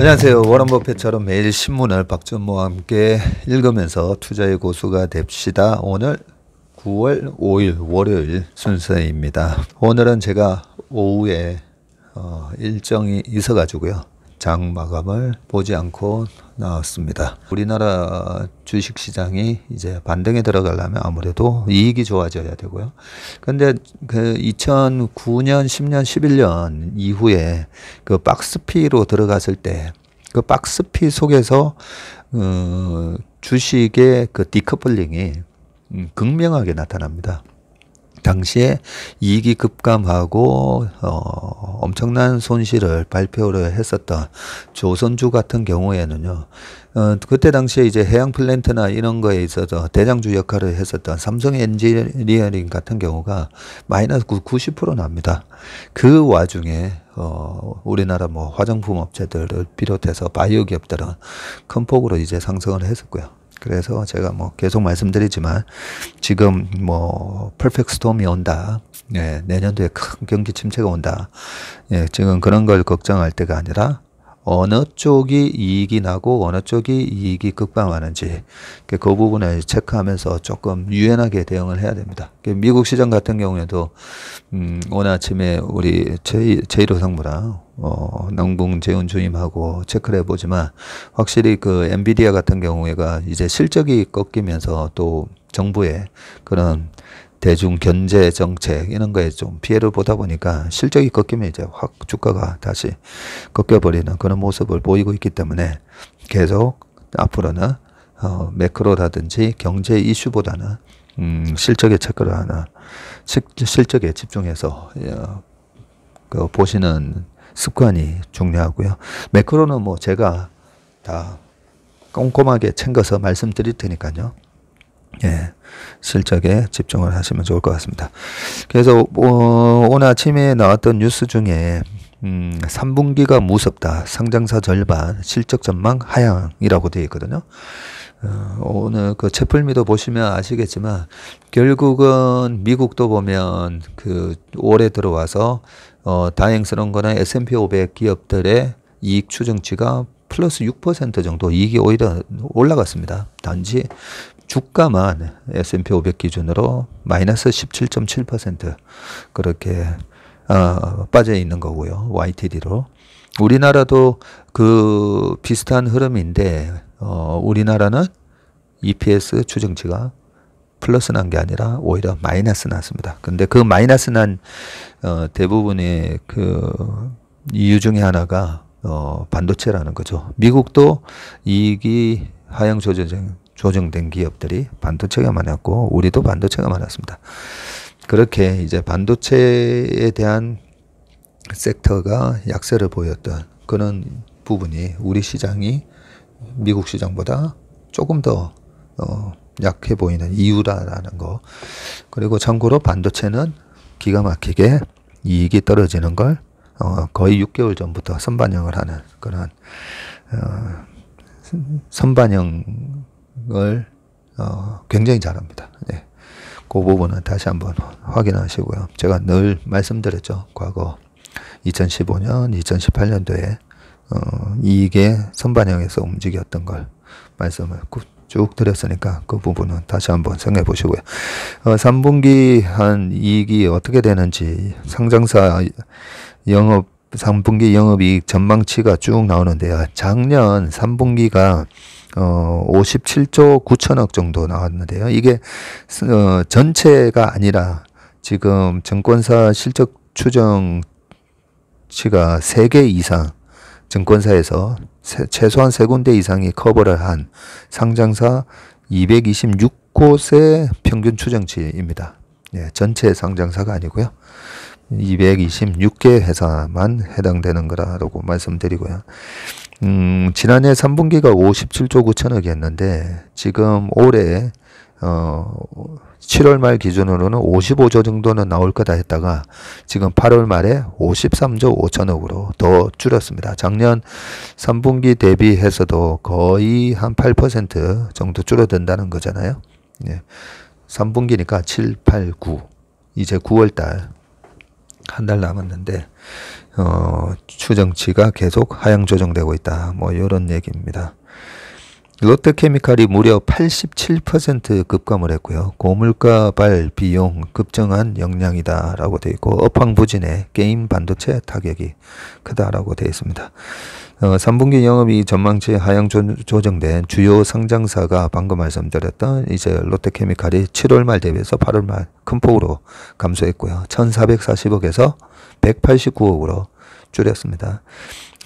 안녕하세요. 워런 버핏처럼 매일 신문을 박준모와 함께 읽으면서 투자의 고수가 됩시다. 오늘 9월 5일 월요일 순서입니다. 오늘은 제가 오후에 어, 일정이 있어가지고요. 장 마감을 보지 않고 나왔습니다. 우리나라 주식 시장이 이제 반등에 들어가려면 아무래도 이익이 좋아져야 되고요. 근데 그 2009년, 10년, 11년 이후에 그 박스피로 들어갔을 때그 박스피 속에서 어, 주식의 그 디커플링이 음, 극명하게 나타납니다. 당시에 이익이 급감하고 어, 엄청난 손실을 발표를 했었던 조선주 같은 경우에는요 어, 그때 당시에 이제 해양 플랜트나 이런 거에 있어서 대장주 역할을 했었던 삼성 엔지니어링 같은 경우가 마이너스 90% 납니다. 그 와중에 어, 우리나라 뭐 화장품 업체들을 비롯해서 바이오 기업들은 큰 폭으로 이제 상승을 했었고요. 그래서 제가 뭐 계속 말씀드리지만 지금 뭐 퍼펙트 스톰이 온다. 예, 내년도에 큰 경기 침체가 온다. 예, 지금 그런 걸 걱정할 때가 아니라 어느 쪽이 이익이 나고 어느 쪽이 이익이 극방하는지 그 부분을 체크하면서 조금 유연하게 대응을 해야 됩니다. 미국 시장 같은 경우에도 음, 오늘 아침에 우리 제, 제1 상무랑 어, 남궁 재훈 주임하고 체크를 해보지만 확실히 그 엔비디아 같은 경우에가 이제 실적이 꺾이면서 또 정부의 그런 대중 견제 정책 이런 거에 좀 피해를 보다 보니까 실적이 꺾이면 이제 확 주가가 다시 꺾여버리는 그런 모습을 보이고 있기 때문에 계속 앞으로는 어, 매크로라든지 경제 이슈보다는 음, 실적에 체크를 하나 실, 실적에 집중해서 어, 그 보시는 습관이 중요하고요. 매크로는 뭐 제가 다 꼼꼼하게 챙겨서 말씀드릴 테니까요. 예, 실적에 집중을 하시면 좋을 것 같습니다. 그래서 어, 오늘 아침에 나왔던 뉴스 중에 음, 3분기가 무섭다. 상장사 절반, 실적 전망 하향이라고 되어 있거든요. 어, 오늘 그 채플미도 보시면 아시겠지만 결국은 미국도 보면 그 올해 들어와서 어, 다행스러운 거는 S&P 500 기업들의 이익 추정치가 플러스 6% 정도 이익이 오히려 올라갔습니다. 단지 주가만 S&P 500 기준으로 마이너스 17.7% 그렇게 어, 빠져 있는 거고요. YTD로. 우리나라도 그 비슷한 흐름인데 어, 우리나라는 EPS 추정치가 플러스 난 게 아니라 오히려 마이너스 났습니다. 근데 그 마이너스 난 어, 대부분의 그 이유 중에 하나가 어, 반도체라는 거죠. 미국도 이익이 하향 조정 조정된 기업들이 반도체가 많았고 우리도 반도체가 많았습니다. 그렇게 이제 반도체에 대한 섹터가 약세를 보였던 그런 부분이 우리 시장이 미국 시장보다 조금 더 어, 약해 보이는 이유라는 거. 그리고 참고로 반도체는 기가 막히게 이익이 떨어지는 걸 어, 거의 6개월 전부터 선반영을 하는 그런 어, 선반영 대응 어, 굉장히 잘합니다. 네. 그 부분은 다시 한번 확인하시고요. 제가 늘 말씀드렸죠. 과거 2015년, 2018년도에 어, 이익 선반영에서 움직였던 걸 말씀을 쭉 드렸으니까 그 부분은 다시 한번 생각해 보시고요. 어, 3분기 한 이익이 어떻게 되는지 상장사 영업 3분기 영업이익 전망치가 쭉 나오는데요. 작년 3분기가 어, 57조 9천억 정도 나왔는데요. 이게 어, 전체가 아니라 지금 증권사 실적 추정치가 3개 이상 증권사에서 세, 최소한 3군데 이상이 커버를 한 상장사 226곳의 평균 추정치입니다. 예, 전체 상장사가 아니고요. 226개 회사만 해당되는 거라고 말씀드리고요. 음, 지난해 3분기가 57조 9천억이었는데 지금 올해 어 7월 말 기준으로는 55조 정도는 나올 거다 했다가 지금 8월 말에 53조 5천억으로 더줄었습니다 작년 3분기 대비해서도 거의 한 8% 정도 줄어든다는 거잖아요. 예. 3분기니까 7, 8, 9. 이제 9월 달 한 달 남았는데 어, 추정치가 계속 하향 조정되고 있다. 뭐 이런 얘기입니다. 롯데케미칼이 무려 87% 급감을 했고요. 고물가 발 비용 급증한 역량이다라고 되어 있고 업황부진에 게임 반도체 타격이 크다라고 되어 있습니다. 어, 3분기 영업이 전망치 하향 조정된 주요 상장사가 방금 말씀드렸던 이제 롯데케미칼이 7월 말 대비해서 8월 말 큰 폭으로 감소했고요. 1,440억에서 189억으로 줄였습니다.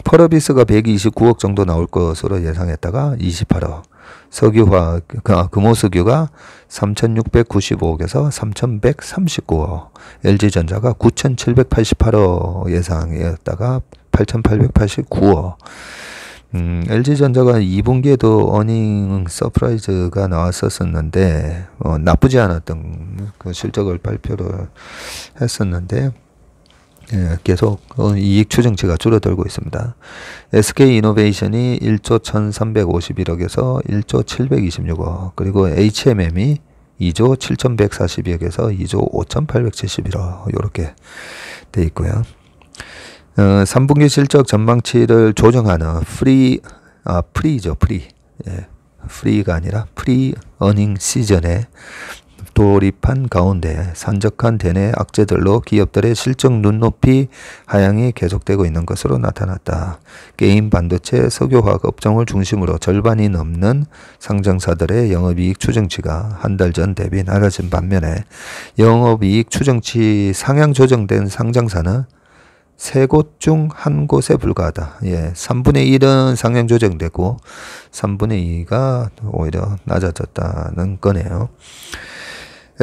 펄어비스가 129억 정도 나올 것으로 예상했다가 28억, 석유화, 그, 아, 금호석유가 3,695억에서 3,139억, LG전자가 9,788억 예상이었다가 8,889억, 음, LG전자가 2분기에도 어닝 서프라이즈가 나왔었었는데, 어, 나쁘지 않았던 그 실적을 발표를 했었는데, 예, 계속 어, 이익 추정치가 줄어들고 있습니다. SK 이노베이션이 1조 1,351억에서 1조 726억, 그리고 HMM이 2조 7,142억에서 2조 5,871억 이렇게 돼 있고요. 어, 3분기 실적 전망치를 조정하는 프리 아 프리죠 프리 예, 프리가 아니라 프리 어닝 시즌에 돌입한 가운데 산적한 대내 악재들로 기업들의 실적 눈높이 하향이 계속되고 있는 것으로 나타났다. 게임, 반도체, 석유화학 업종을 중심으로 절반이 넘는 상장사들의 영업이익 추정치가 한 달 전 대비 낮아진 반면에 영업이익 추정치 상향 조정된 상장사는 세 곳 중 한 곳에 불과하다. 예, 3분의 1은 상향 조정되고 3분의 2가 오히려 낮아졌다는 거네요.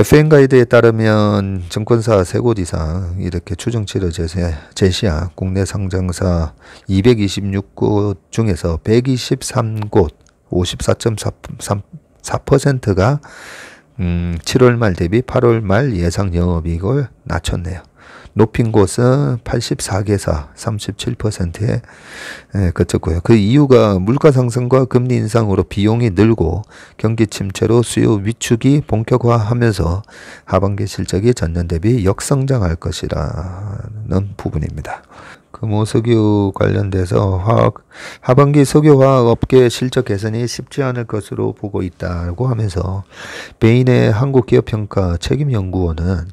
FN 가이드에 따르면 증권사 세곳 이상 이렇게 추정치를 제세, 제시한 국내 상장사 226곳 중에서 123곳 54.4%가 음, 7월 말 대비 8월 말 예상 영업이익을 낮췄네요. 높인 곳은 84개사 37%에 예, 그쳤고요. 그 이유가 물가 상승과 금리 인상으로 비용이 늘고 경기 침체로 수요 위축이 본격화하면서 하반기 실적이 전년 대비 역성장할 것이라는 부분입니다. 금호 그 석유 관련돼서 화학, 하반기 석유화학 업계 실적 개선이 쉽지 않을 것으로 보고 있다고 하면서 베인의 한국기업평가 책임연구원은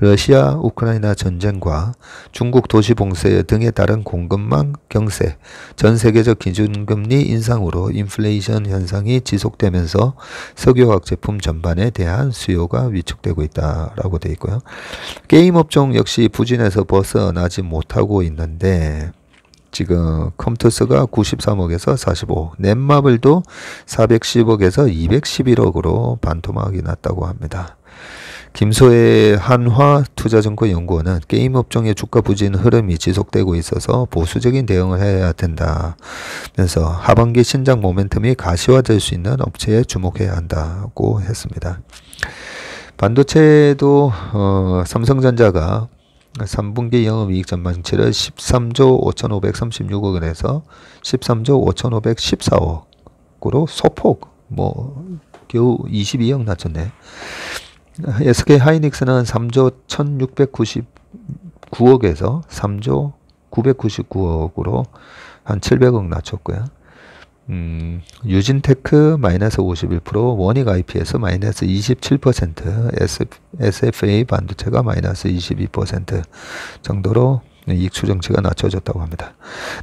러시아 우크라이나 전쟁과 중국 도시 봉쇄 등에 따른 공급망 경세, 전 세계적 기준금리 인상으로 인플레이션 현상이 지속되면서 석유화학 제품 전반에 대한 수요가 위축되고 있다라고 되어 있고요. 게임 업종 역시 부진에서 벗어나지 못하고 있는데 지금 컴투스가 93억에서 45, 넷마블도 410억에서 211억으로 반토막이 났다고 합니다. 김소혜 한화투자증권연구원은 게임 업종의 주가 부진 흐름이 지속되고 있어서 보수적인 대응을 해야 된다면서 하반기 신장 모멘텀이 가시화될 수 있는 업체에 주목해야 한다고 했습니다. 반도체도 어, 삼성전자가 3분기 영업이익 전망치를 13조 5,536억 원에서 13조 5,514억으로 소폭 뭐 겨우 22억 낮췄네. SK 하이닉스는 3조 1699억에서 3조 999억으로 한 700억 낮췄고요. 음, 유진테크 마이너스 51%, 원익 IPS 마이너스 27%, SFA 반도체가 마이너스 22% 정도로 이익 추정치가 낮춰졌다고 합니다.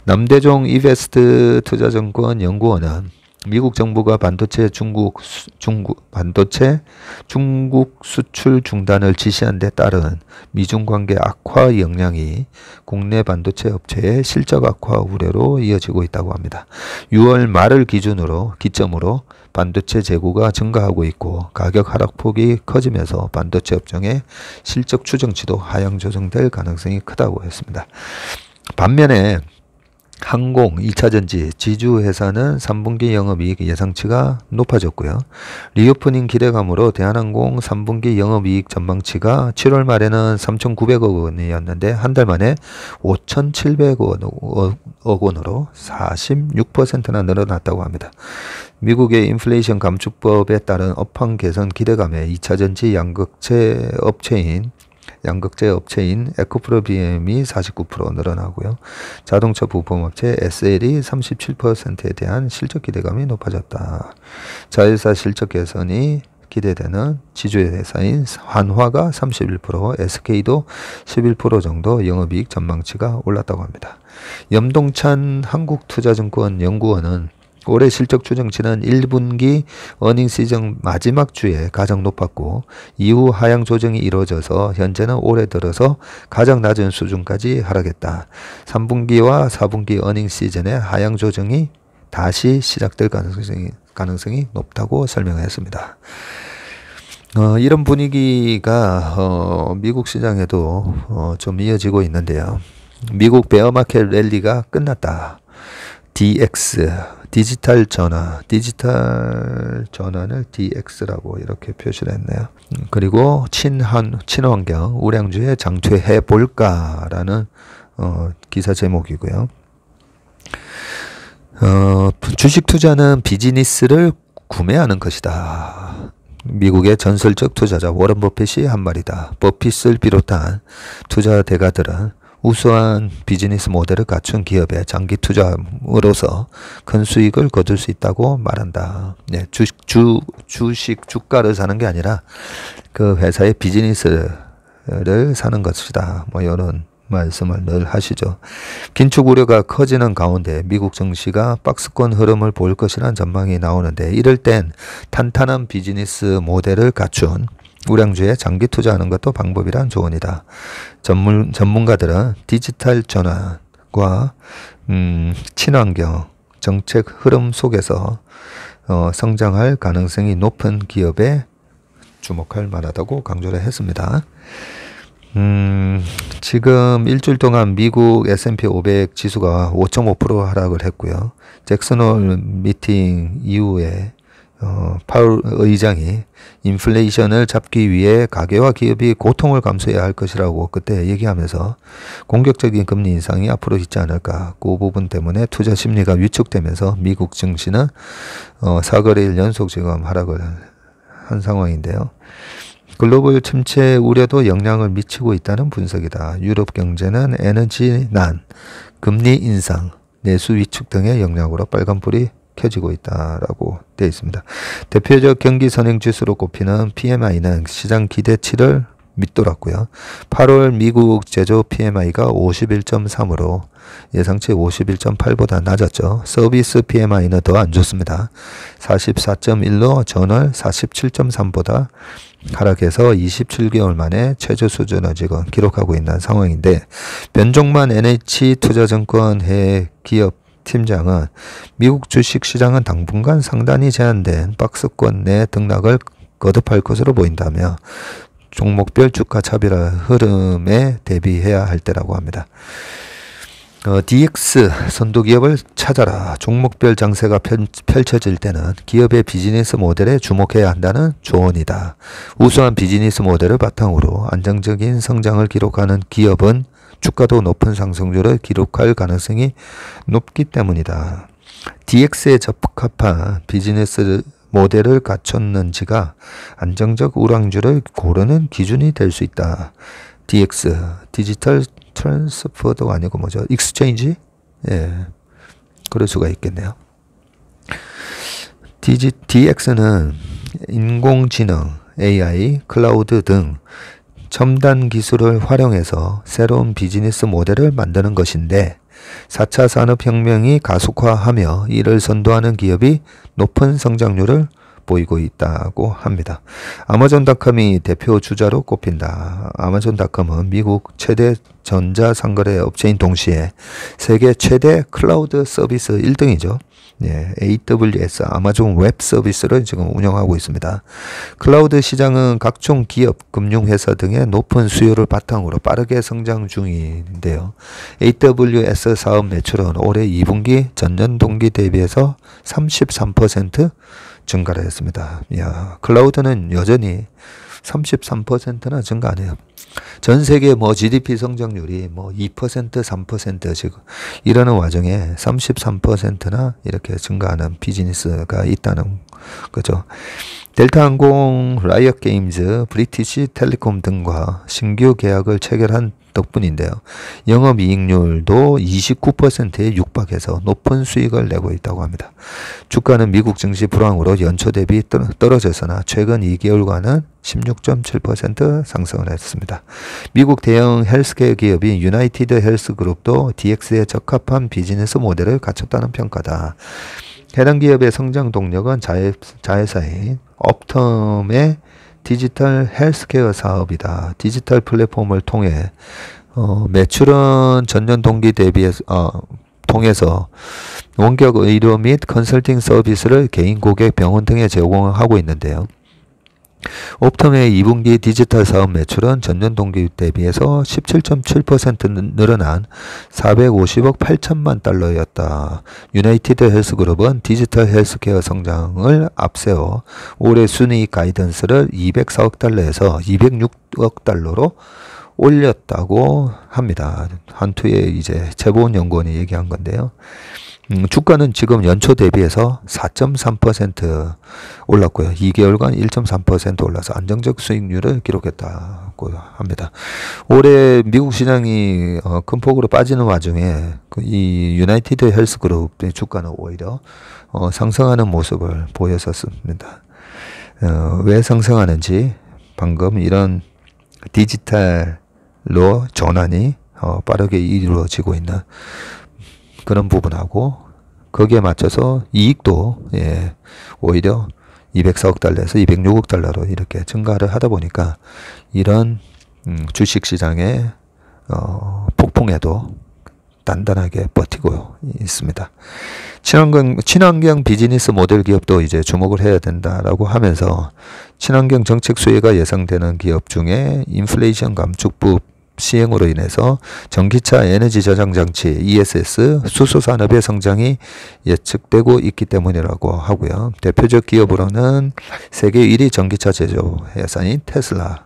남대종 이베스트 투자증권 연구원은 미국 정부가 반도체 중국 수, 중국 반도체 중국 수출 중단을 지시한 데 따른 미중 관계 악화 역량이 국내 반도체 업체의 실적 악화 우려로 이어지고 있다고 합니다. 6월 말을 기준으로 기점으로 반도체 재고가 증가하고 있고 가격 하락폭이 커지면서 반도체 업종의 실적 추정치도 하향 조정될 가능성이 크다고 했습니다. 반면에 항공, 2차전지, 지주회사는 3분기 영업이익 예상치가 높아졌고요. 리오프닝 기대감으로 대한항공 3분기 영업이익 전망치가 7월 말에는 3,900억 원이었는데 한 달 만에 5,700억 원으로 46%나 늘어났다고 합니다. 미국의 인플레이션 감축법에 따른 업황 개선 기대감에 2차전지 양극재 업체인 양극재 업체인 에코프로 비엠이49% 늘어나고요. 자동차 부품업체 SL이 37%에 대한 실적 기대감이 높아졌다. 자회사 실적 개선이 기대되는 지주회사인 한화가 31%, SK도 11% 정도 영업이익 전망치가 올랐다고 합니다. 염동찬 한국투자증권 연구원은 올해 실적 추정치는 1분기 어닝 시즌 마지막 주에 가장 높았고 이후 하향 조정이 이루어져서 현재는 올해 들어서 가장 낮은 수준까지 하락했다. 3분기와 4분기 어닝 시즌의 하향 조정이 다시 시작될 가능성이, 가능성이 높다고 설명했습니다. 어, 이런 분위기가 어, 미국 시장에도 어, 좀 이어지고 있는데요. 미국 베어마켓 랠리가 끝났다. DX 디지털 전화 디지털 전환을 DX라고 이렇게 표시를 했네요. 음, 그리고 친환 친환경 우량주에 장퇴해 볼까라는 어, 기사 제목이고요. 어, 주식 투자는 비즈니스를 구매하는 것이다. 미국의 전설적 투자자 워런 버핏이 한 말이다. 버핏을 비롯한 투자 대가들은 우수한 비즈니스 모델을 갖춘 기업의 장기 투자로서 으큰 수익을 거둘 수 있다고 말한다. 네, 주, 주, 주식 주가를 사는 게 아니라 그 회사의 비즈니스를 사는 것이다. 뭐 이런 말씀을 늘 하시죠. 긴축 우려가 커지는 가운데 미국 증시가 박스권 흐름을 볼 것이라는 전망이 나오는데 이럴 땐 탄탄한 비즈니스 모델을 갖춘 우량주에 장기 투자하는 것도 방법이란 조언이다. 전문, 전문가들은 디지털 전환과 음, 친환경 정책 흐름 속에서 어, 성장할 가능성이 높은 기업에 주목할 만하다고 강조를 했습니다. 음, 지금 일주일 동안 미국 S&P 500 지수가 5.5% 하락을 했고요. 잭슨홀 미팅 이후에 어, 파울 의장이 인플레이션을 잡기 위해 가계와 기업이 고통을 감수해야 할 것이라고 그때 얘기하면서 공격적인 금리 인상이 앞으로 있지 않을까. 그 부분 때문에 투자 심리가 위축되면서 미국 증시는 어, 사거리일 연속 지금 하락을 한 상황인데요. 글로벌 침체 우려도 영향을 미치고 있다는 분석이다. 유럽 경제는 에너지 난, 금리 인상, 내수 위축 등의 영향으로 빨간불이 켜지고 있다라고 되어 있습니다. 대표적 경기 선행 지수로 꼽히는 PMI는 시장 기대치를 밑돌았고요. 8월 미국 제조 PMI가 51.3으로 예상치 51.8보다 낮았죠. 서비스 PMI는 더 안 좋습니다. 44.1로 전월 47.3보다 하락해서 27개월 만에 최저 수준을 지금 기록하고 있는 상황인데 변종만 NH 투자증권 해 기업 팀장은 미국 주식시장은 당분간 상단이 제한된 박스권 내 등락을 거듭할 것으로 보인다며 종목별 주가 차별화 흐름에 대비해야 할 때라고 합니다. 어, DX 선도 기업을 찾아라. 종목별 장세가 펼쳐질 때는 기업의 비즈니스 모델에 주목해야 한다는 조언이다. 우수한 비즈니스 모델을 바탕으로 안정적인 성장을 기록하는 기업은 주가도 높은 상승률을 기록할 가능성이 높기 때문이다. DX에 적합한 비즈니스 모델을 갖췄는지가 안정적 우량주를 고르는 기준이 될 수 있다. DX, 디지털 트랜스퍼도 아니고 뭐죠? 익스체인지? 예. 그럴 수가 있겠네요. d x 는 인공지능, AI, 클라우드 등 첨단 기술을 활용해서 새로운 비즈니스 모델을 만드는 것인데 4차 산업혁명이 가속화하며 이를 선도하는 기업이 높은 성장률을 보이고 있다고 합니다. 아마존닷컴이 대표 주자로 꼽힌다. 아마존닷컴은 미국 최대 전자상거래 업체인 동시에 세계 최대 클라우드 서비스 1등이죠. 예, AWS 아마존 웹 서비스를 지금 운영하고 있습니다. 클라우드 시장은 각종 기업, 금융회사 등의 높은 수요를 바탕으로 빠르게 성장 중인데요. AWS 사업 매출은 올해 2분기 전년 동기 대비해서 33% 증가를 했습니다. 야, 클라우드는 여전히 33%나 증가하네요. 전 세계 뭐 GDP 성장률이 뭐 2%, 3% 지금 이러는 와중에 33%나 이렇게 증가하는 비즈니스가 있다는 거죠. 델타항공, 라이엇 게임즈, 브리티시 텔레콤 등과 신규 계약을 체결한 덕분인데요. 영업이익률도 29%에 육박해서 높은 수익을 내고 있다고 합니다. 주가는 미국 증시 불황으로 연초 대비 떨어졌으나 최근 2개월간은 16.7% 상승을 했습니다. 미국 대형 헬스케어 기업인 유나이티드 헬스 그룹도 DX에 적합한 비즈니스 모델을 갖췄다는 평가다. 해당 기업의 성장 동력은 자회, 자회사인 업텀의 디지털 헬스케어 사업이다. 디지털 플랫폼을 통해 어, 매출은 전년 동기 대비해서 어, 통해서 원격 의료 및 컨설팅 서비스를 개인 고객 병원 등에 제공하고 있는데요. 옵텀의 2분기 디지털 사업 매출은 전년 동기 대비해서 17.7% 늘어난 450억 8천만 달러였다. 유나이티드 헬스그룹은 디지털 헬스케어 성장을 앞세워 올해 순위 가이던스를 204억 달러에서 206억 달러로 올렸다고 합니다. 한투의 이제 재보은 연구원이 얘기한 건데요. 음, 주가는 지금 연초 대비해서 4.3% 올랐고요. 2개월간 1.3% 올라서 안정적 수익률을 기록했다고 합니다. 올해 미국 시장이 어, 큰 폭으로 빠지는 와중에 그 이 유나이티드 헬스 그룹의 주가는 오히려 어, 상승하는 모습을 보였었습니다. 어, 왜 상승하는지 방금 이런 디지털로 전환이 어, 빠르게 이루어지고 있는 그런 부분하고 거기에 맞춰서 이익도 예, 오히려 204억 달러에서 206억 달러로 이렇게 증가를 하다 보니까 이런 음, 주식 시장의 어, 폭풍에도 단단하게 버티고 있습니다. 친환경, 친환경 비즈니스 모델 기업도 이제 주목을 해야 된다라고 하면서 친환경 정책 수혜가 예상되는 기업 중에 인플레이션 감축법 시행으로 인해서 전기차 에너지 저장 장치 ESS 수소 산업의 성장이 예측되고 있기 때문이라고 하고요. 대표적 기업으로는 세계 1위 전기차 제조 회사인 테슬라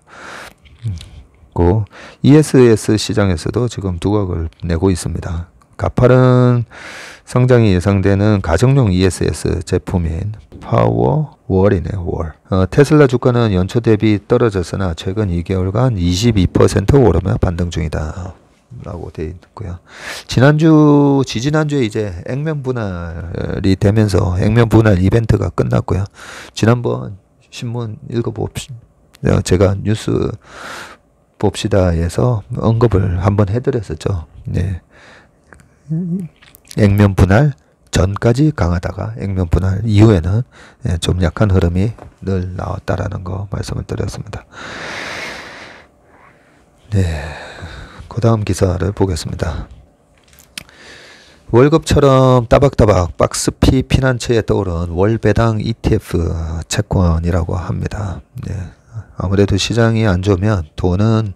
음, ESS 시장에서도 지금 두각을 내고 있습니다. 가파른 성장이 예상되는 가정용 ESS 제품인 파워 월이네요. 월. 어, 테슬라 주가는 연초 대비 떨어졌으나 최근 2개월간 22% 오르며 반등 중이다. 라고 돼 있고요. 지난주 지지난주에 이제 액면 분할이 되면서 액면 분할 이벤트가 끝났고요. 지난번 신문 읽어봅시다. 어, 제가 뉴스 봅시다에서 언급을 한번 해드렸었죠. 네. 액면 분할 전까지 강하다가 액면 분할 이후에는 예, 좀 약한 흐름이 늘 나왔다라는 거 말씀을 드렸습니다. 네. 그 다음 기사를 보겠습니다. 월급처럼 따박따박 박스피 피난처에 떠오른 월 배당 ETF 채권이라고 합니다. 네. 아무래도 시장이 안 좋으면 돈은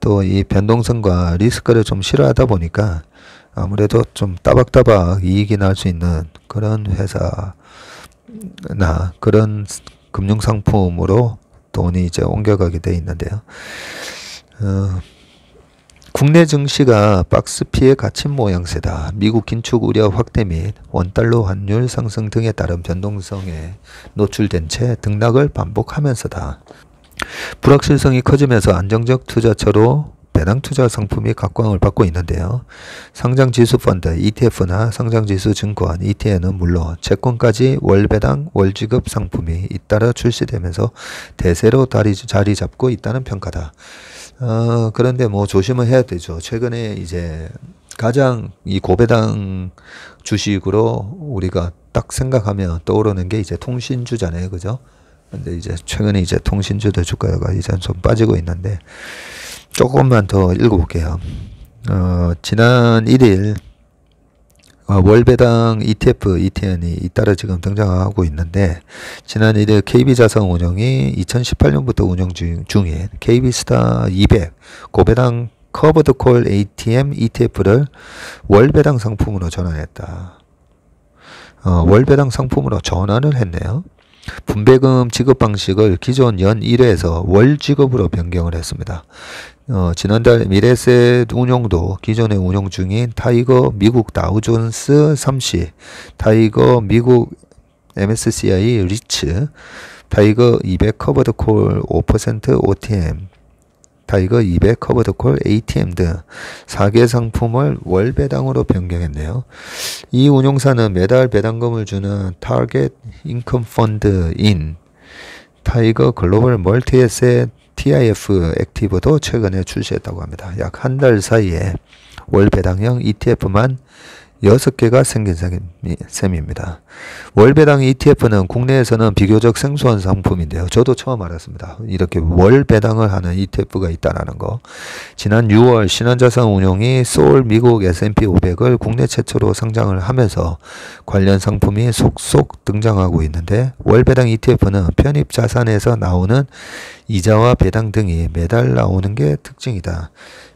또 이 변동성과 리스크를 좀 싫어하다 보니까 아무래도 좀 따박따박 이익이 날 수 있는 그런 회사나 그런 금융상품으로 돈이 이제 옮겨가게 돼 있는데요. 어, 국내 증시가 박스 피해 갇힌 모양새다. 미국 긴축 우려 확대 및 원달러 환율 상승 등에 따른 변동성에 노출된 채 등락을 반복하면서다. 불확실성이 커지면서 안정적 투자처로 배당 투자 상품이 각광을 받고 있는데요. 상장 지수 펀드, ETF나 상장 지수 증권, ETN은 물론 채권까지 월 배당, 월 지급 상품이 잇따라 출시되면서 대세로 다리, 자리 잡고 있다는 평가다. 어, 그런데 뭐 조심을 해야 되죠. 최근에 이제 가장 이 고배당 주식으로 우리가 딱 생각하면 떠오르는 게 이제 통신주잖아요. 그죠? 근데 이제 최근에 이제 통신주도 주가가 이제 좀 빠지고 있는데 조금만 더 읽어볼게요. 어, 지난 1일 어, 월배당 ETF, ETN이 잇따라 지금 등장하고 있는데 지난 1일 KB자산운용이 2018년부터 운영 중, 중인 KB스타 200 고배당 커버드콜 ATM ETF를 월배당 상품으로 전환했다. 어, 월배당 상품으로 전환을 했네요. 분배금 지급 방식을 기존 연 1회에서 월 지급으로 변경을 했습니다. 어, 지난달 미래셋 운용도 기존에 운용 중인 타이거 미국 다우존스 30, 타이거 미국 MSCI 리츠, 타이거 200 커버드 콜 5% OTM, 타이거 200 커버드 콜 ATM 등 4개 상품을 월 배당으로 변경했네요. 이 운용사는 매달 배당금을 주는 타겟 인컴 펀드인 타이거 글로벌 멀티에셋 TIF 액티브도 최근에 출시했다고 합니다. 약 한 달 사이에 월 배당형 ETF만 여섯 개가 생긴 셈입니다. 월배당 ETF는 국내에서는 비교적 생소한 상품인데요. 저도 처음 알았습니다. 이렇게 월배당을 하는 ETF가 있다라는 거. 지난 6월 신한자산운용이 서울 미국 S&P 500을 국내 최초로 상장을 하면서 관련 상품이 속속 등장하고 있는데 월배당 ETF는 편입 자산에서 나오는 이자와 배당 등이 매달 나오는 게 특징이다.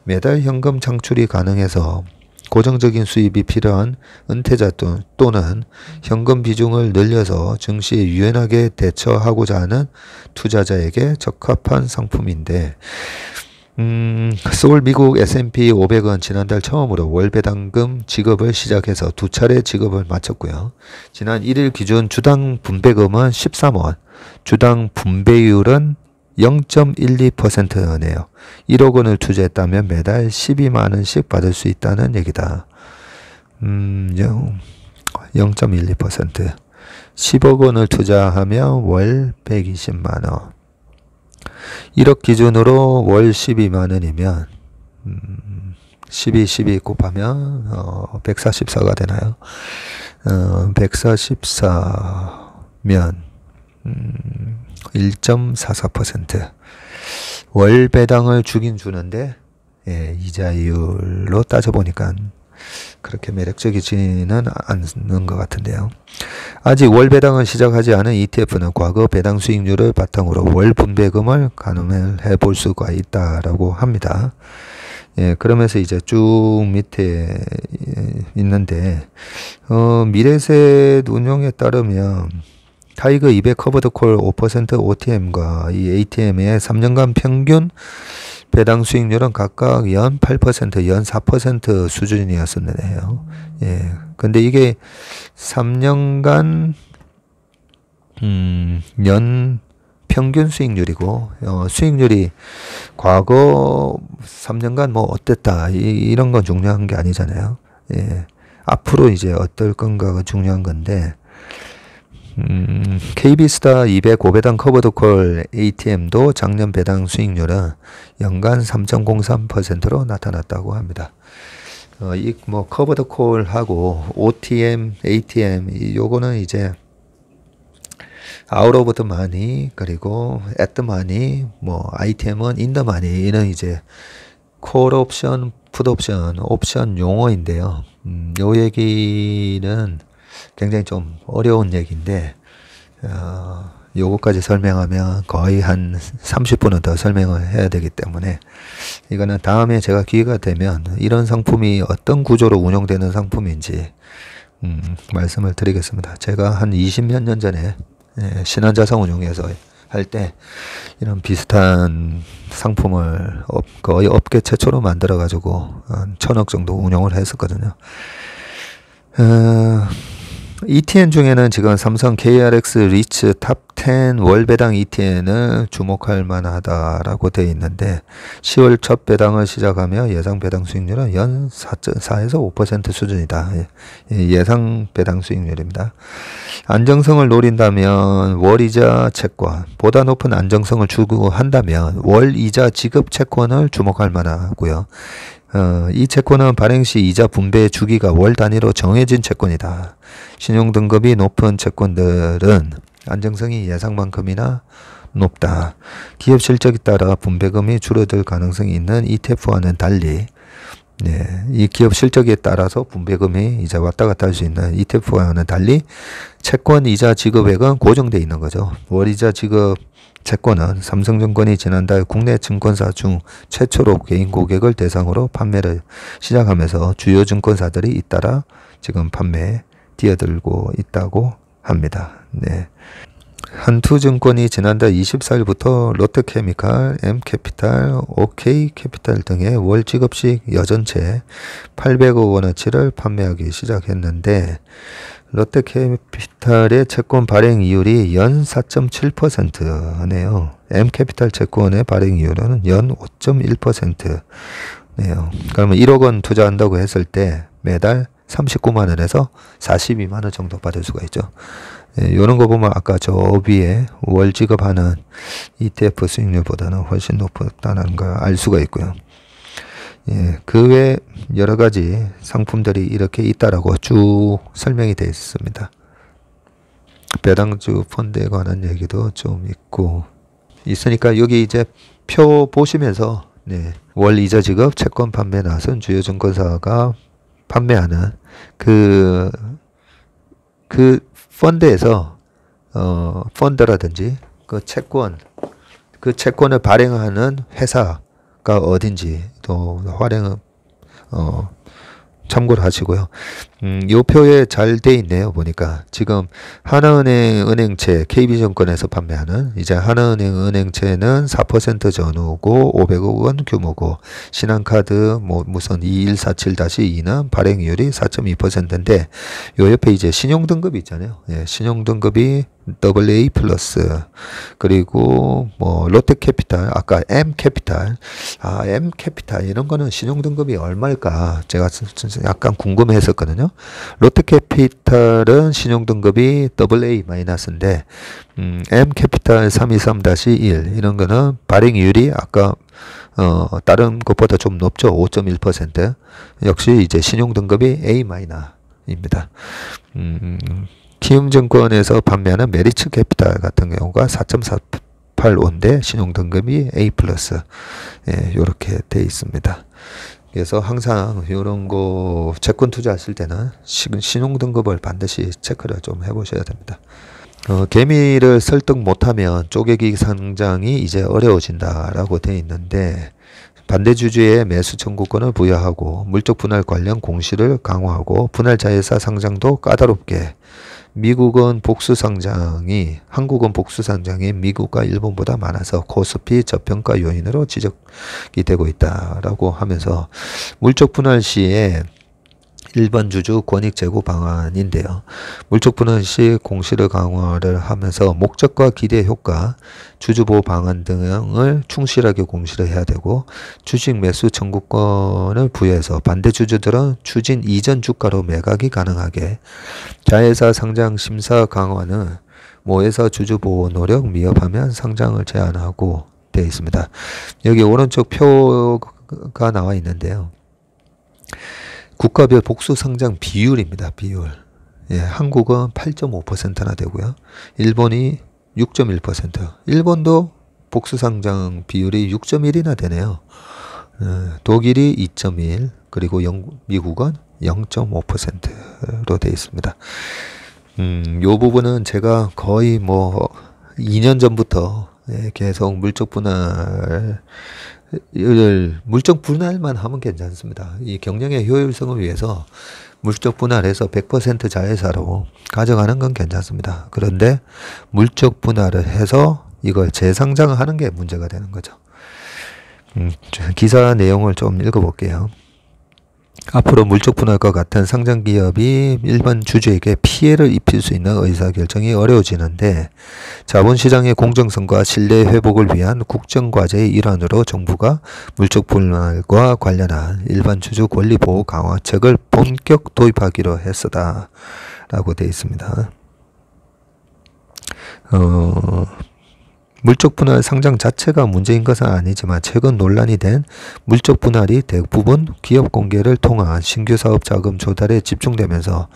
매달 현금 창출이 가능해서 고정적인 수입이 필요한 은퇴자 또는 현금 비중을 늘려서 증시에 유연하게 대처하고자 하는 투자자에게 적합한 상품인데 음, 서울 미국 S&P 500은 지난달 처음으로 월 배당금 지급을 시작해서 두 차례 지급을 마쳤고요. 지난 1일 기준 주당 분배금은 13원, 주당 분배율은 0.12%네요. 1억 원을 투자했다면 매달 12만 원씩 받을 수 있다는 얘기다. 음, 0.12%. 10억 원을 투자하면 월 120만 원. 1억 기준으로 월 12만 원이면 음, 12, 12 곱하면 어, 144가 되나요? 어, 144면 음, 1.44%. 월 배당을 주긴 주는데 예, 이자율로 따져보니까 그렇게 매력적이지는 않는 것 같은데요. 아직 월 배당을 시작하지 않은 ETF는 과거 배당 수익률을 바탕으로 월 분배금을 가늠해 볼 수가 있다라고 합니다. 예, 그러면서 이제 쭉 밑에 예, 있는데, 어, 미래세 운용에 따르면 타이거 200 커버드 콜 5% OTM과 이 ATM의 3년간 평균 배당 수익률은 각각 연 8%, 연 4% 수준이었었는데요. 예. 근데 이게 3년간 음, 연 평균 수익률이고 어, 수익률이 과거 3년간 뭐 어땠다 이, 런건 중요한 게 아니잖아요. 예. 앞으로 이제 어떨 건가가 중요한 건데 음. KB스타 200 5배당 커버드콜 ATM도 작년 배당 수익률은 연간 3.03%로 나타났다고 합니다. 어, 이뭐 커버더콜하고 OTM, ATM 요거는 이제 아웃 오브 더 마니 그리고 앳더 마니 뭐 ITM은 인더 마니는 이제 콜 옵션, 풋 옵션, 옵션 용어인데요. 음, 요 얘기는 굉장히 좀 어려운 얘기인데 어, 요거까지 설명하면 거의 한 30분은 더 설명을 해야 되기 때문에 이거는 다음에 제가 기회가 되면 이런 상품이 어떤 구조로 운영되는 상품인지 음, 말씀을 드리겠습니다. 제가 한 20몇 년 전에 예, 신한자산 운용에서 할 때 이런 비슷한 상품을 업, 거의 업계 최초로 만들어 가지고 천억 정도 운영을 했었거든요. 어, ETN 중에는 지금 삼성 KRX 리츠 탑 10 월 배당 ETN을 주목할 만하다라고 되어 있는데 10월 첫 배당을 시작하며 예상 배당 수익률은 연 4.4에서 5% 수준이다. 예, 예, 예상 배당 수익률입니다. 안정성을 노린다면 월 이자 채권 보다 높은 안정성을 추구한다면 월 이자 지급 채권을 주목할 만하고요. 어, 이 채권은 발행 시 이자 분배 주기가 월 단위로 정해진 채권이다. 신용 등급이 높은 채권들은 안정성이 예상만큼이나 높다. 기업 실적에 따라 분배금이 줄어들 가능성이 있는 ETF와는 달리 네, 이 기업 실적에 따라서 분배금이 이제 왔다 갔다 할 수 있는 ETF와는 달리 채권 이자 지급액은 고정돼 있는 거죠. 월이자 지급 채권은 삼성증권이 지난달 국내 증권사 중 최초로 개인 고객을 대상으로 판매를 시작하면서 주요 증권사들이 잇따라 지금 판매에 뛰어들고 있다고 합니다. 네. 한투증권이 지난달 24일부터 롯데케미칼, M캐피탈, OK캐피탈 등의 월직업식 여전체 800억 원어치를 판매하기 시작했는데 롯데캐피탈의 채권 발행 이율이 연4.7% 하네요. M캐피탈 채권의 발행 이율은 연5.1% 네요. 그러면 1억 원 투자한다고 했을 때 매달 39만 원에서 42만 원 정도 받을 수가 있죠. 이런 예, 거 보면 아까 저 위에 월 지급하는 ETF 수익률보다는 훨씬 높다는 걸 알 수가 있고요. 예, 그외 여러 가지 상품들이 이렇게 있다라고 쭉 설명이 되어 있습니다. 배당주 펀드에 관한 얘기도 좀 있고 있으니까 여기 이제 표 보시면서 네, 월 이자 지급 채권 판매 나선 주요 증권사가 판매하는 그그 그, 그 펀드에서 어, 펀드라든지 그 채권 그 채권을 발행하는 회사가 어딘지 또 활용 어, 참고를 하시고요. 음, 요 표에 잘 돼 있네요. 보니까 지금 하나은행 은행채 KB증권에서 판매하는 이제 하나은행 은행채는 4% 전후고 500억 원 규모고 신한카드 뭐 무슨 2147-2는 발행률이 4.2%인데 요 옆에 이제 신용등급 있잖아요. 예, 신용등급이 AA 플러스 그리고 뭐 롯데캐피탈 아까 M캐피탈 아 M캐피탈 이런 거는 신용등급이 얼마일까 제가 약간 궁금해했었거든요 롯데캐피탈은 신용등급이 AA 마이너스인데 음, M캐피탈 323-1 이런 거는 발행율이 아까 어, 다른 것보다 좀 높죠 5.1% 역시 이제 신용등급이 A 마이너입니다 음, 음, 음. 키움증권에서 판매하는 메리츠 캐피탈 같은 경우가 4.485인데 신용등급이 A 플러스 예, 요렇게돼 있습니다. 그래서 항상 요런거 채권 투자하실 때는 신용등급을 반드시 체크를 좀 해보셔야 됩니다. 어, 개미를 설득 못하면 쪼개기 상장이 이제 어려워진다라고 돼 있는데 반대 주주의 매수 청구권을 부여하고 물적 분할 관련 공시를 강화하고 분할 자회사 상장도 까다롭게 미국은 복수성장이 한국은 복수성장이 미국과 일본보다 많아서 코스피 저평가 요인으로 지적이 되고 있다라고 하면서 물적 분할 시에 1번 주주 권익 제고 방안인데요. 물적분은 시 공시를 강화를 하면서 목적과 기대 효과, 주주 보호 방안 등을 충실하게 공시를 해야 되고 주식 매수 청구권을 부여해서 반대 주주들은 추진 이전 주가로 매각이 가능하게 자회사 상장 심사 강화는 모에서 주주 보호 노력 미흡하면 상장을 제한하고 되어 있습니다. 여기 오른쪽 표가 나와 있는데요. 국가별 복수 성장 비율입니다. 비율. 예, 한국은 8.5%나 되고요. 일본이 6.1%. 일본도 복수 성장 비율이 6.1이나 되네요. 어, 독일이 2.1, 그리고 영, 미국은 0.5%로 되어 있습니다. 음, 요 부분은 제가 거의 뭐 2년 전부터 예, 계속 물적 분할 물적 분할만 하면 괜찮습니다. 이 경영의 효율성을 위해서 물적 분할해서 100% 자회사로 가져가는 건 괜찮습니다. 그런데 물적 분할을 해서 이걸 재상장하는 게 문제가 되는 거죠. 음, 기사 내용을 좀 읽어볼게요. 앞으로 물적 분할과 같은 상장 기업이 일반 주주에게 피해를 입힐 수 있는 의사결정이 어려워지는데 자본시장의 공정성과 신뢰 회복을 위한 국정과제의 일환으로 정부가 물적 분할과 관련한 일반 주주 권리 보호 강화책을 본격 도입하기로 했었다. 라고 되어 있습니다. 어... 물적 분할 상장 자체가 문제인 것은 아니지만 최근 논란이 된 물적 분할이 대부분 기업 공개를 통한 신규 사업 자금 조달에 집중되면서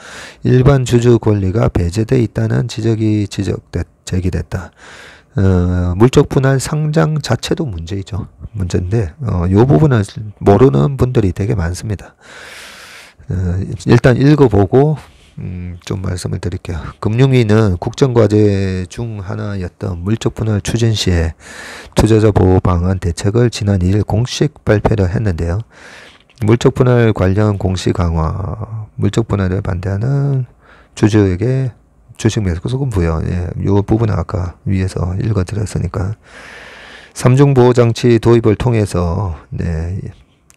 일반 주주 권리가 배제돼 있다는 지적이 지적됐 제기됐다. 어, 물적 분할 상장 자체도 문제이죠. 문제인데 어, 부분은 모르는 분들이 되게 많습니다. 어, 일단 읽어보고 음, 좀 말씀을 드릴게요. 금융위는 국정과제 중 하나였던 물적분할 추진 시에 투자자 보호 방안 대책을 지난 2일 공식 발표를 했는데요. 물적분할 관련 공시 강화, 물적분할을 반대하는 주주에게 주식 매수금 부여, 예, 요 부분은 아까 위에서 읽어드렸으니까. 삼중 보호 장치 도입을 통해서, 네,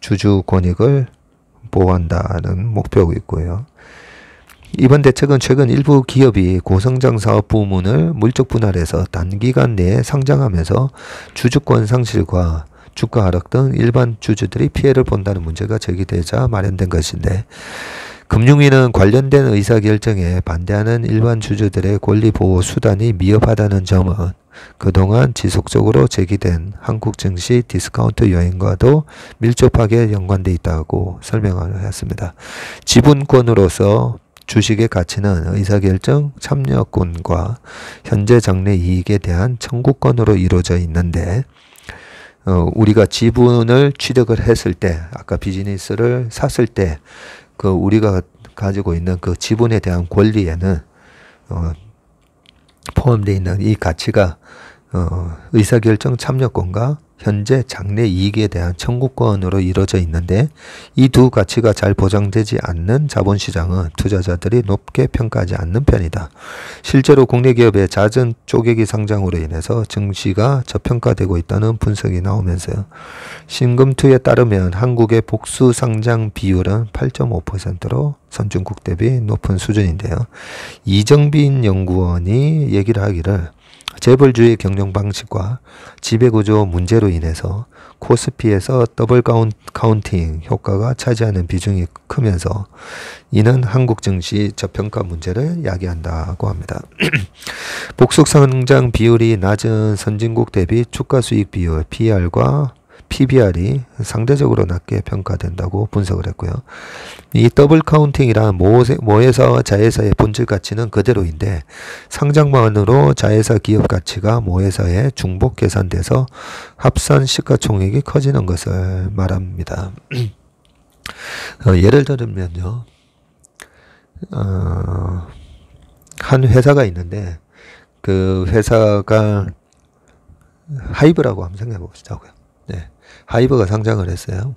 주주 권익을 보호한다는 목표가 있고요. 이번 대책은 최근 일부 기업이 고성장 사업 부문을 물적 분할해서 단기간 내에 상장하면서 주주권 상실과 주가 하락 등 일반 주주들이 피해를 본다는 문제가 제기되자 마련된 것인데 금융위는 관련된 의사결정에 반대하는 일반 주주들의 권리보호 수단이 미흡하다는 점은 그동안 지속적으로 제기된 한국 증시 디스카운트 여행과도 밀접하게 연관돼 있다고 설명을 했습니다. 지분권으로서 주식의 가치는 의사결정 참여권과 현재 장래 이익에 대한 청구권으로 이루어져 있는데 어, 우리가 지분을 취득을 했을 때 아까 비즈니스를 샀을 때그 우리가 가지고 있는 그 지분에 대한 권리에는 어, 포함되어 있는 이 가치가 어, 의사결정 참여권과 현재 장래 이익에 대한 청구권으로 이루어져 있는데 이 두 가치가 잘 보장되지 않는 자본시장은 투자자들이 높게 평가하지 않는 편이다. 실제로 국내 기업의 잦은 쪼개기 상장으로 인해서 증시가 저평가되고 있다는 분석이 나오면서 요 신금투에 따르면 한국의 복수 상장 비율은 8.5%로 선진국 대비 높은 수준인데요. 이정빈 연구원이 얘기를 하기를 재벌주의 경영 방식과 지배구조 문제로 인해서 코스피에서 더블 카운, 카운팅 효과가 차지하는 비중이 크면서 이는 한국 증시 저평가 문제를 야기한다고 합니다. 복속성장 비율이 낮은 선진국 대비 주가 수익 비율 PR과 PBR이 상대적으로 낮게 평가된다고 분석을 했고요. 이 더블 카운팅이란 모회사와 자회사의 본질 가치는 그대로인데 상장만으로 자회사 기업 가치가 모회사에 중복 계산돼서 합산 시가총액이 커지는 것을 말합니다. 어, 예를 들면요. 어, 한 회사가 있는데 그 회사가 하이브라고 한번 생각해 보시자고요. 하이브가 상장을 했어요.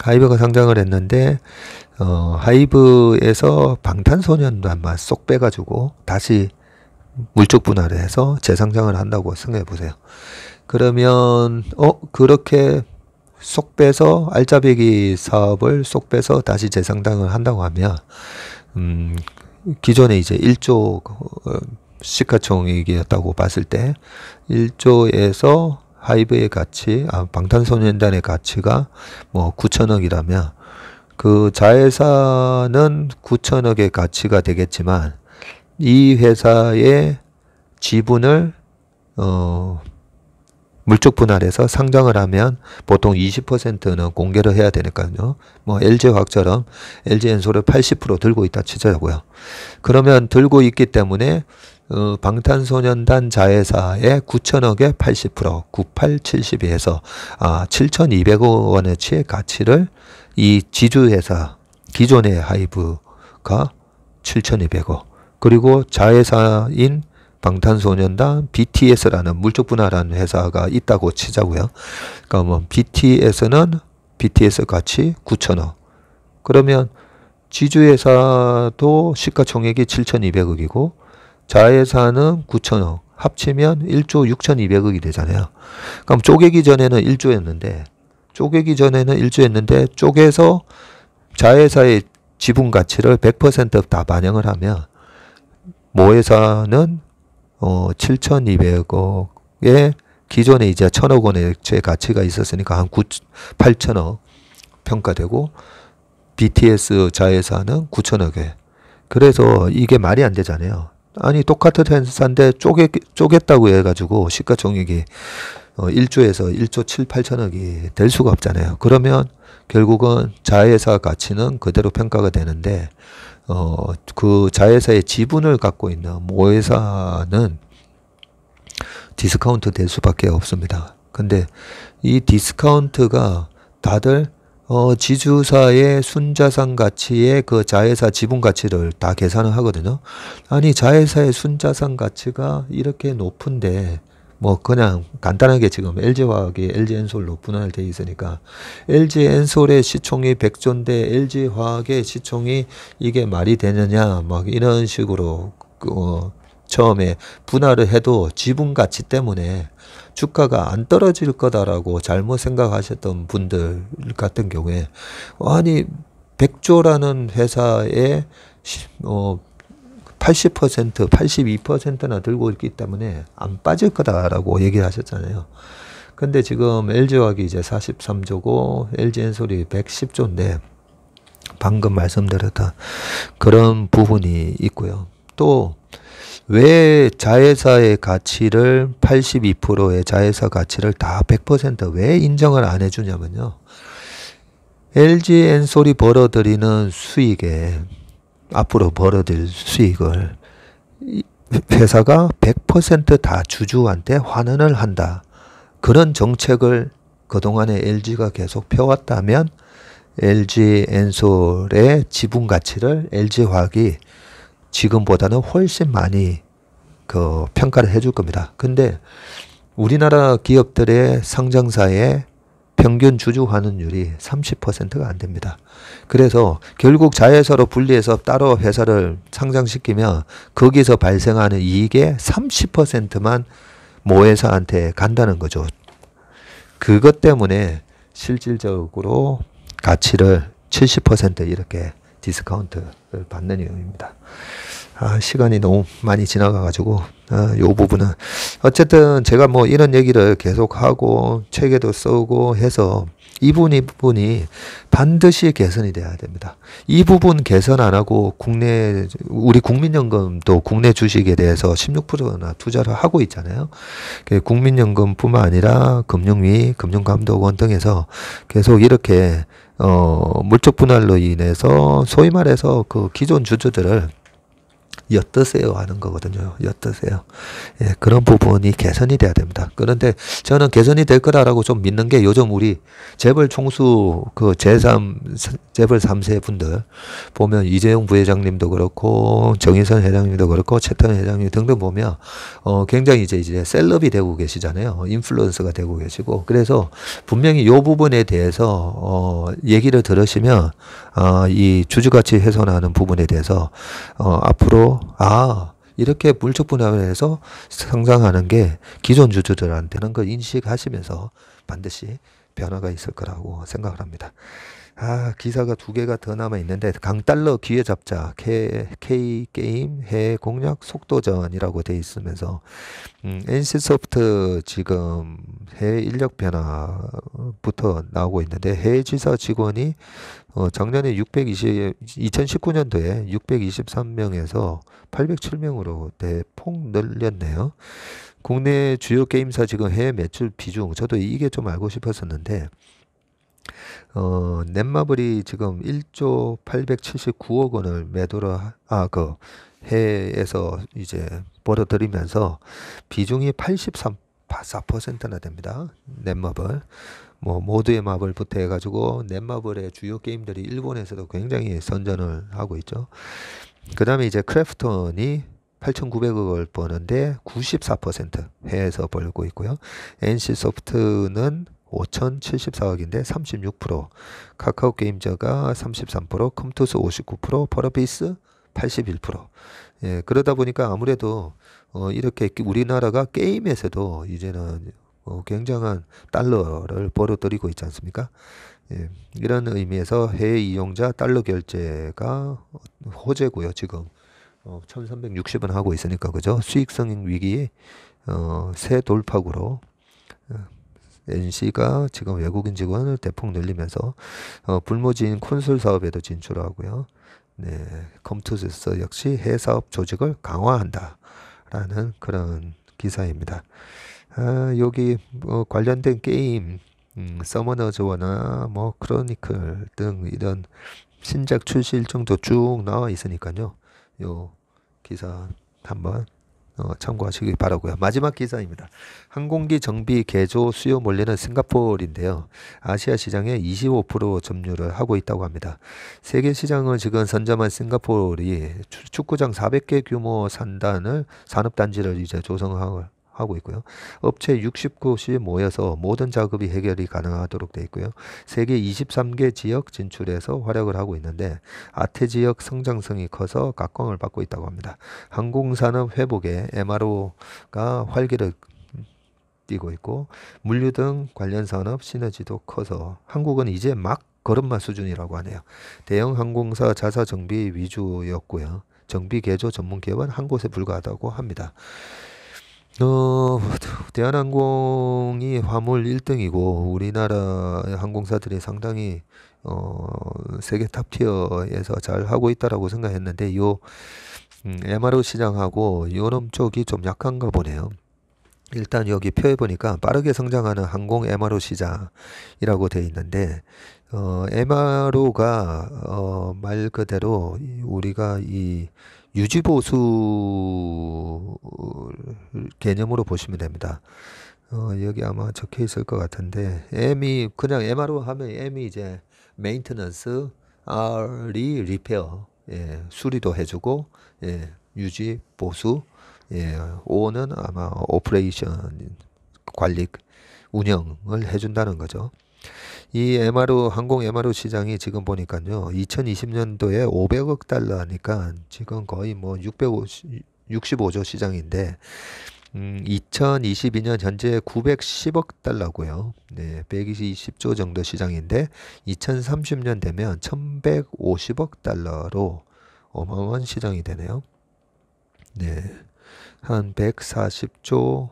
하이브가 상장을 했는데 어, 하이브에서 방탄소년단만 쏙 빼가지고 다시 물적 분할을 해서 재상장을 한다고 생각해 보세요. 그러면 어 그렇게 쏙 빼서 알짜배기 사업을 쏙 빼서 다시 재상장을 한다고 하면 음 기존에 이제 1조 어, 시가총액이었다고 봤을 때 1조에서 하이브의 가치, 아, 방탄소년단의 가치가 뭐 9천억이라면 그 자회사는 9천억의 가치가 되겠지만 이 회사의 지분을 어 물적 분할해서 상장을 하면 보통 20%는 공개를 해야 되니까요. 뭐 LG화학처럼 LG엔솔을 80% 들고 있다 치자고요. 그러면 들고 있기 때문에 어, 방탄소년단 자회사의 9천억의 80% 9872에서 아, 7,200억 원어치의 가치를 이 지주회사 기존의 하이브가 7,200억 그리고 자회사인 방탄소년단 BTS라는 물족분할하는 회사가 있다고 치자고요. 그러니까 뭐 BTS는 BTS 가치 9천억 그러면 지주회사도 시가총액이 7,200억이고 자회사는 9천억, 합치면 1조 6,200억이 되잖아요. 그럼 쪼개기 전에는 1조였는데, 쪼개기 전에는 1조였는데, 쪼개서 자회사의 지분 가치를 100%다 반영을 하면, 모회사는 어, 7,200억에 기존에 이제 1,000억 원의 액체 가치가 있었으니까 한 9, 8,000억 평가되고, BTS 자회사는 9,000억에. 그래서 이게 말이 안 되잖아요. 아니 똑같은 회사인데 쪼개, 쪼갰다고 해가지고 시가총액이 어, 1조에서 1조 7, 8천억이 될 수가 없잖아요. 그러면 결국은 자회사 가치는 그대로 평가가 되는데 어, 그 자회사의 지분을 갖고 있는 모회사는 디스카운트 될 수밖에 없습니다. 근데 이 디스카운트가 다들 어, 지주사의 순자산 가치에그 자회사 지분 가치를 다 계산을 하거든요. 아니, 자회사의 순자산 가치가 이렇게 높은데, 뭐, 그냥 간단하게 지금 LG화학이 LG엔솔로 분할 돼 있으니까, LG엔솔의 시총이 100조인 LG화학의 시총이 이게 말이 되느냐, 막 이런 식으로, 그, 어, 처음에 분할을 해도 지분 가치 때문에 주가가 안 떨어질 거다라고 잘못 생각하셨던 분들 같은 경우에 아니 백조라는 회사에 80%, 82%나 어, 들고 있기 때문에 안 빠질 거다라고 얘기하셨잖아요. 근데 지금 LG화학이 이제 43조고 LG엔솔이 110조인데 방금 말씀드렸던 그런 부분이 있고요. 또왜 자회사의 가치를 82%의 자회사 가치를 다 100%왜 인정을 안 해주냐면요. LG 엔솔이 벌어들이는 수익에 앞으로 벌어들 수익을 회사가 100%다 주주한테 환원을 한다. 그런 정책을 그동안에 LG가 계속 펴왔다면 LG 엔솔의 지분 가치를 LG 화학이 지금보다는 훨씬 많이 그 평가를 해 줄 겁니다. 근데 우리나라 기업들의 상장사의 평균 주주환원율이 30%가 안 됩니다. 그래서 결국 자회사로 분리해서 따로 회사를 상장시키면 거기서 발생하는 이익의 30%만 모회사한테 간다는 거죠. 그것 때문에 실질적으로 가치를 70% 이렇게 디스카운트를 받는 이유입니다. 아, 시간이 너무 많이 지나가가지고 아, 요 부분은 어쨌든 제가 뭐 이런 얘기를 계속하고 책에도 쓰고 해서 이분 이분이 반드시 개선이 돼야 됩니다. 이 부분 개선 안 하고 국내 우리 국민연금도 국내 주식에 대해서 16%나 투자를 하고 있잖아요. 그 국민연금뿐만 아니라 금융위, 금융감독원 등에서 계속 이렇게 어 물적 분할로 인해서 소위 말해서 그 기존 주주들을 엿드세요 하는 거거든요. 엿드세요. 예, 그런 부분이 개선이 돼야 됩니다. 그런데 저는 개선이 될 거라고 다좀 믿는 게 요즘 우리 재벌 총수 그 제3, 재벌 3세 분들 보면 이재용 부회장님도 그렇고 정인선 회장님도 그렇고 최태원 회장님 등등 보면 어, 굉장히 이제 이제 셀럽이 되고 계시잖아요. 인플루언서가 되고 계시고 그래서 분명히 요 부분에 대해서 어, 얘기를 들으시면 어, 이 주주가치 훼손하는 부분에 대해서 어, 앞으로 아 이렇게 물적 분야에서 성장하는 게 기존 주주들한테는 그 인식하시면서 반드시 변화가 있을 거라고 생각을 합니다. 아, 기사가 두 개가 더 남아 있는데 강달러 기회 잡자 K, K 게임 해 공략 속도전이라고 돼 있으면서 음, NC 소프트 지금 해 인력 변화부터 나오고 있는데 해 지사 직원이 어, 작년에 620 2019년도에 623명에서 807명으로 대폭 늘렸네요. 국내 주요 게임사 지금 해외 매출 비중 저도 이게 좀 알고 싶었었는데 어, 넷마블이 지금 1조 879억 원을 매도를 아그 해에서 이제 벌어들이면서 비중이 83 4%나 됩니다. 넷마블. 뭐 모두의 마블부터 해가지고 넷마블의 주요 게임들이 일본에서도 굉장히 선전을 하고 있죠. 그 다음에 이제 크래프톤이 8,900억을 버는데 94% 해에서 벌고 있고요. NC소프트는 5,074억인데 36%, 카카오 게임즈가 33%, 컴투스 59%, 버러비스 81%. 예, 그러다 보니까 아무래도 어, 이렇게 우리나라가 게임에서도 이제는 어, 굉장한 달러를 벌어들이고 있지 않습니까? 예, 이런 의미에서 해외 이용자 달러 결제가 호재고요. 지금 어, 1,360원 하고 있으니까 그죠? 수익성 위기 어, 새 돌파구로 어, NC가 지금 외국인 직원을 대폭 늘리면서 어, 불모진 콘솔 사업에도 진출하고요. 네, 컴투스 역시 해사업 조직을 강화한다라는 그런 기사입니다. 아, 여기 뭐 관련된 게임 음, 서머너즈워나 뭐 크로니클 등 이런 신작 출시 일정도 쭉 나와 있으니까요. 요 기사 한번 어, 참고하시기 바라고요. 마지막 기사입니다. 항공기 정비 개조 수요 몰리는 싱가포르인데요. 아시아 시장의 25% 점유를 하고 있다고 합니다. 세계 시장을 지금 선점한 싱가포르이 축구장 400개 규모 산단을 산업단지를 이제 조성하고 하고 있고요. 업체 60곳이 모여서 모든 작업이 해결이 가능하도록 되어 있고요. 세계 23개 지역 진출해서 활약을 하고 있는데 아태 지역 성장성이 커서 각광을 받고 있다고 합니다. 항공산업 회복에 MRO가 활기를 뛰고 있고 물류 등 관련 산업 시너지도 커서 한국은 이제 막 걸음마 수준이라고 하네요. 대형 항공사 자사 정비 위주였고요. 정비 개조 전문 기업은 한 곳에 불과하다고 합니다. 어, 대한항공이 화물 1등이고 우리나라 항공사들이 상당히 어, 세계 탑티어에서 잘 하고 있다라고 생각했는데 요 음, MRO 시장하고 요놈 쪽이 좀 약한가 보네요. 일단 여기 표에 보니까 빠르게 성장하는 항공 MRO 시장이라고 되어 있는데 어, MRO가 어, 말 그대로 우리가 이 유지보수 개념으로 보시면 됩니다. 어, 여기 아마 적혀 있을 것 같은데 M이 그냥 MR로 하면 M이 이제 메인테넌스, R이 리페어, 예, 수리도 해주고 예, 유지, 보수, 예, O는 아마 오퍼레이션 관리 운영을 해준다는 거죠. 이 MRO 항공 MRO 시장이 지금 보니까요. 2020년도에 500억 달러니까 하 지금 거의 뭐 650, 65조 시장인데 음, 2022년 현재 910억 달러고요. 네, 120조 정도 시장인데 2030년 되면 1150억 달러로 어마어마한 시장이 되네요. 네. 한 140조,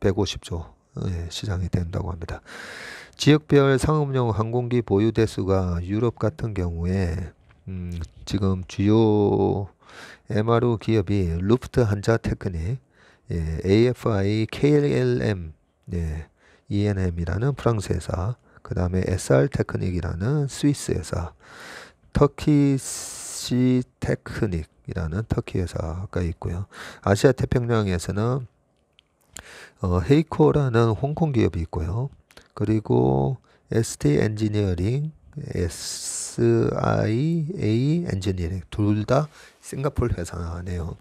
150조 네, 시장이 된다고 합니다. 지역별 상업용 항공기 보유 대수가 유럽 같은 경우에 음, 지금 주요 MRO 기업이 루프트한자 테크닉, 예, AFI, KLM, 예, ENM이라는 프랑스 회사, 그 다음에 SR 테크닉이라는 스위스 회사, 터키시 테크닉이라는 터키 회사가 있고요. 아시아 태평양에서는 어, 헤이코라는 홍콩 기업이 있고요. 그리고 ST 엔지니어링, SIA 엔지니어링 둘 다 싱가폴 회사네요.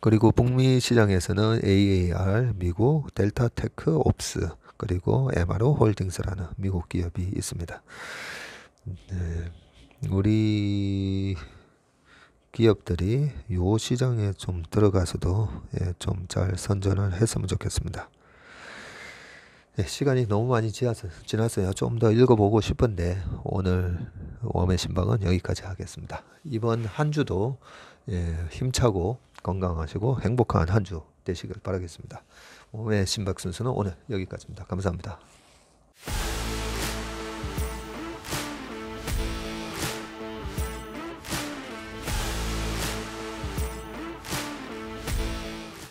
그리고 북미 시장에서는 AAR 미국, 델타테크 옵스 그리고 MRO 홀딩스라는 미국 기업이 있습니다. 네, 우리 기업들이 요 시장에 좀 들어가서도 예, 좀잘 선전을 했으면 좋겠습니다. 예, 시간이 너무 많이 지나서, 지났어요. 좀 더 읽어보고 싶은데 오늘 웜의 신방은 여기까지 하겠습니다. 이번 한 주도 예, 힘차고 건강하시고 행복한 한 주 되시길 바라겠습니다. 웜의 신박 순서는 오늘 여기까지입니다. 감사합니다.